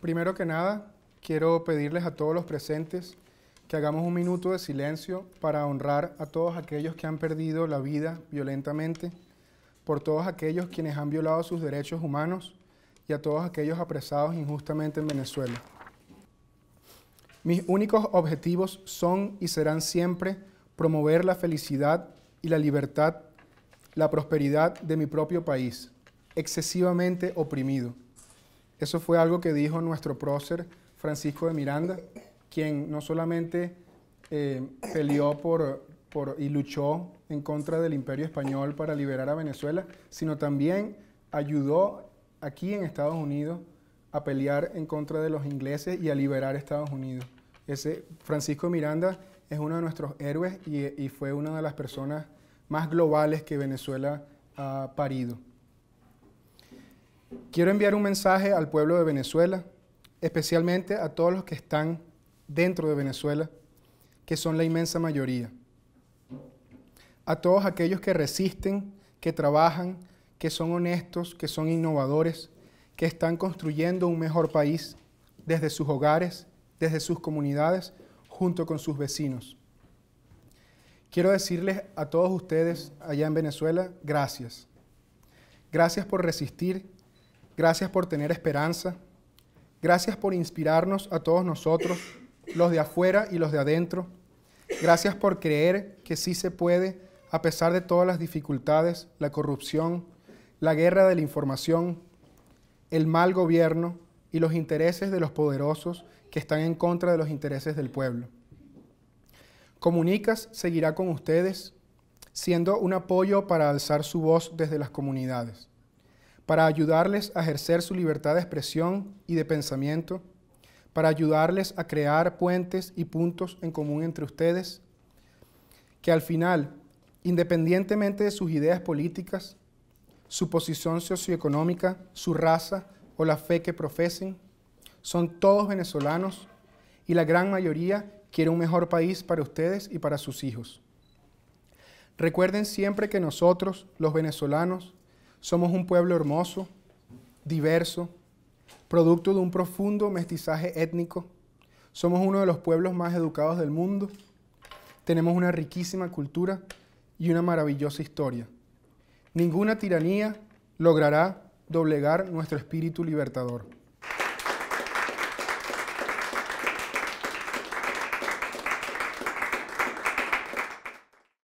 Primero que nada, quiero pedirles a todos los presentes que hagamos un minuto de silencio para honrar a todos aquellos que han perdido la vida violentamente, por todos aquellos quienes han violado sus derechos humanos y a todos aquellos apresados injustamente en Venezuela. Mis únicos objetivos son y serán siempre promover la felicidad y la libertad, la prosperidad de mi propio país, excesivamente oprimido. Eso fue algo que dijo nuestro prócer Francisco de Miranda, quien no solamente eh, peleó y luchó en contra del imperio español para liberar a Venezuela, sino también ayudó aquí en Estados Unidos a pelear en contra de los ingleses y a liberar Estados Unidos. Ese Francisco Miranda es uno de nuestros héroes y fue una de las personas más globales que Venezuela ha parido. Quiero enviar un mensaje al pueblo de Venezuela, especialmente a todos los que están dentro de Venezuela, que son la inmensa mayoría. A todos aquellos que resisten, que trabajan, que son honestos, que son innovadores, que están construyendo un mejor país desde sus hogares, desde sus comunidades, junto con sus vecinos. Quiero decirles a todos ustedes allá en Venezuela, gracias. Gracias por resistir, Gracias por tener esperanza. Gracias por inspirarnos a todos nosotros, los de afuera y los de adentro. Gracias por creer que sí se puede a pesar de todas las dificultades, la corrupción, la guerra de la información, el mal gobierno y los intereses de los poderosos que están en contra de los intereses del pueblo. Comunicas seguirá con ustedes, siendo un apoyo para alzar su voz desde las comunidades para ayudarles a ejercer su libertad de expresión y de pensamiento, para ayudarles a crear puentes y puntos en común entre ustedes, que al final, independientemente de sus ideas políticas, su posición socioeconómica, su raza o la fe que profesen, son todos venezolanos y la gran mayoría quiere un mejor país para ustedes y para sus hijos. Recuerden siempre que nosotros, los venezolanos, somos un pueblo hermoso, diverso, producto de un profundo mestizaje étnico. Somos uno de los pueblos más educados del mundo. Tenemos una riquísima cultura y una maravillosa historia. Ninguna tiranía logrará doblegar nuestro espíritu libertador.